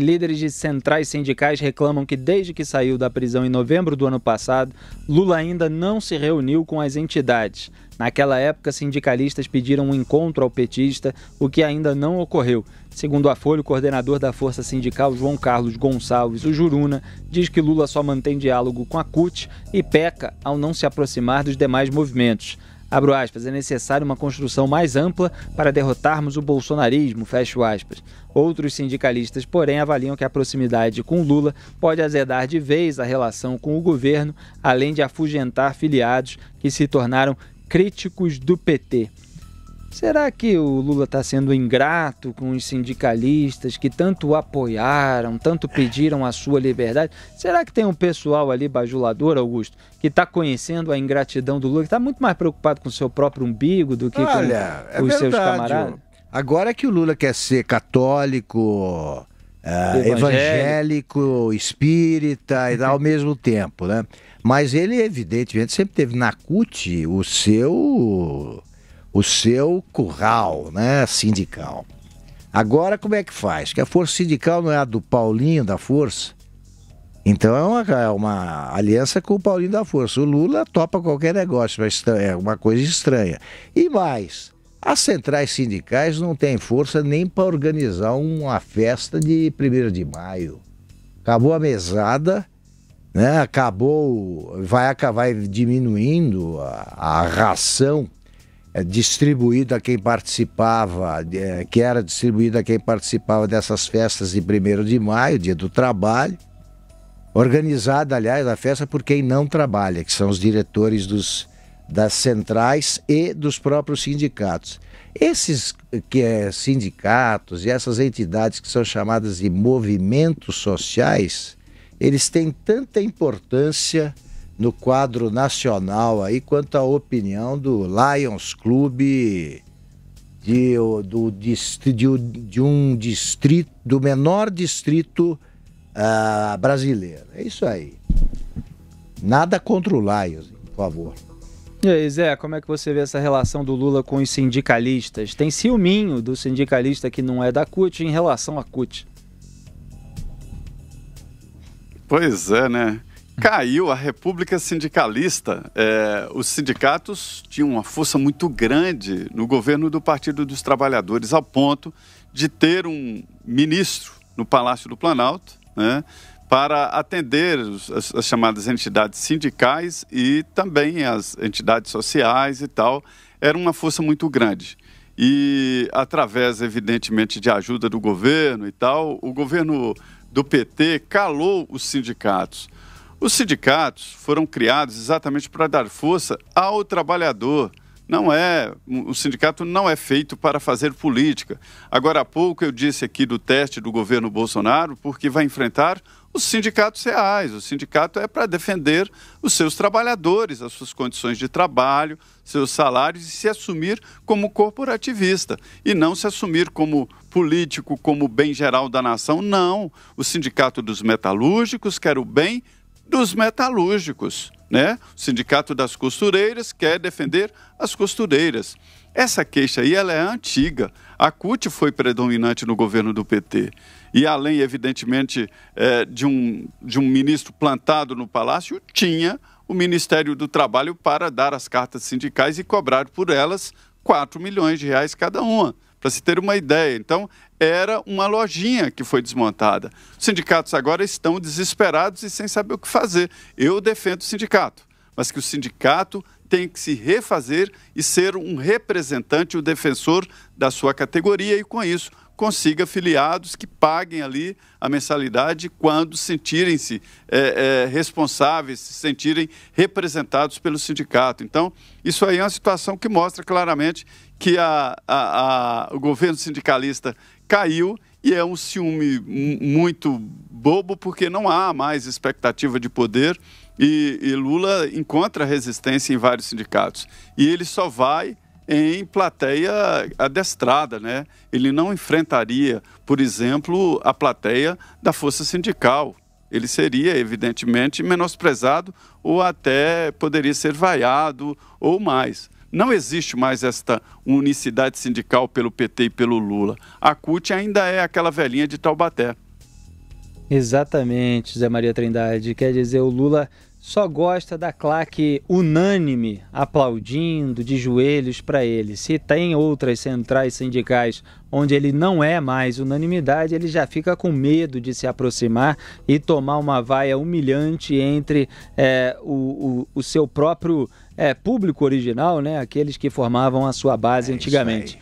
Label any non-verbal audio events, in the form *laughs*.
Líderes de centrais sindicais reclamam que, desde que saiu da prisão em novembro do ano passado, Lula ainda não se reuniu com as entidades. Naquela época, sindicalistas pediram um encontro ao petista, o que ainda não ocorreu. Segundo a Folha, o coordenador da Força Sindical, João Carlos Gonçalves, o Juruna, diz que Lula só mantém diálogo com a CUT e peca ao não se aproximar dos demais movimentos. Abro aspas, é necessário uma construção mais ampla para derrotarmos o bolsonarismo, fecho aspas. Outros sindicalistas, porém, avaliam que a proximidade com Lula pode azedar de vez a relação com o governo, além de afugentar filiados que se tornaram críticos do PT. Será que o Lula está sendo ingrato com os sindicalistas que tanto o apoiaram, tanto pediram a sua liberdade? Será que tem um pessoal ali bajulador, Augusto, que está conhecendo a ingratidão do Lula, que está muito mais preocupado com o seu próprio umbigo do que Olha, com é os seus camaradas? Agora que o Lula quer ser católico, Uh, evangélico. espírita e tal, ao *laughs* mesmo tempo, né? Mas ele, evidentemente, sempre teve na CUT o seu o seu curral né, sindical. Agora, como é que faz? Que a força sindical não é a do Paulinho da Força? Então é uma, é uma aliança com o Paulinho da Força. O Lula topa qualquer negócio, mas é, é uma coisa estranha. E mais, as centrais sindicais não têm força nem para organizar uma festa de 1 de maio. Acabou a mesada, né? acabou, vai, vai diminuindo a, a ração é distribuída a quem participava, é, que era distribuída a quem participava dessas festas de 1 de maio, dia do trabalho, organizada, aliás, a festa por quem não trabalha, que são os diretores dos, das centrais e dos próprios sindicatos. Esses que é, sindicatos e essas entidades que são chamadas de movimentos sociais, eles têm tanta importância no quadro nacional aí quanto à opinião do Lions Clube de, do, de, de um distrito, do menor distrito uh, brasileiro. É isso aí. Nada contra o Lions, por favor. E aí, Zé, como é que você vê essa relação do Lula com os sindicalistas? Tem ciúminho do sindicalista que não é da CUT em relação à CUT. Pois é, né? caiu a República Sindicalista. É, os sindicatos tinham uma força muito grande no governo do Partido dos Trabalhadores, ao ponto de ter um ministro no Palácio do Planalto né, para atender as, as chamadas entidades sindicais e também as entidades sociais e tal. Era uma força muito grande. E através, evidentemente, de ajuda do governo e tal, o governo do PT calou os sindicatos. Os sindicatos foram criados exatamente para dar força ao trabalhador. Não é, o sindicato não é feito para fazer política. Agora há pouco eu disse aqui do teste do governo Bolsonaro, porque vai enfrentar os sindicatos reais. O sindicato é para defender os seus trabalhadores, as suas condições de trabalho, seus salários e se assumir como corporativista e não se assumir como político, como bem geral da nação. Não. O sindicato dos metalúrgicos quer o bem dos metalúrgicos. Né? O Sindicato das Costureiras quer defender as costureiras. Essa queixa aí ela é antiga. A CUT foi predominante no governo do PT. E além, evidentemente, é, de, um, de um ministro plantado no Palácio, tinha o Ministério do Trabalho para dar as cartas sindicais e cobrar por elas 4 milhões de reais cada uma para se ter uma ideia. Então, era uma lojinha que foi desmontada. Os sindicatos agora estão desesperados e sem saber o que fazer. Eu defendo o sindicato, mas que o sindicato tem que se refazer e ser um representante, o um defensor da sua categoria e, com isso, consiga filiados que paguem ali a mensalidade quando sentirem-se é, é, responsáveis, se sentirem representados pelo sindicato. Então, isso aí é uma situação que mostra claramente que a, a, a, o governo sindicalista caiu e é um ciúme muito bobo, porque não há mais expectativa de poder e, e Lula encontra resistência em vários sindicatos. E ele só vai em plateia adestrada, né? Ele não enfrentaria, por exemplo, a plateia da força sindical. Ele seria, evidentemente, menosprezado ou até poderia ser vaiado ou mais. Não existe mais esta unicidade sindical pelo PT e pelo Lula. A CUT ainda é aquela velhinha de Taubaté. Exatamente, Zé Maria Trindade. Quer dizer, o Lula só gosta da claque unânime aplaudindo de joelhos para ele. Se tem outras centrais sindicais onde ele não é mais unanimidade, ele já fica com medo de se aproximar e tomar uma vaia humilhante entre é, o, o, o, seu próprio é, público original, né? aqueles que formavam a sua base é antigamente.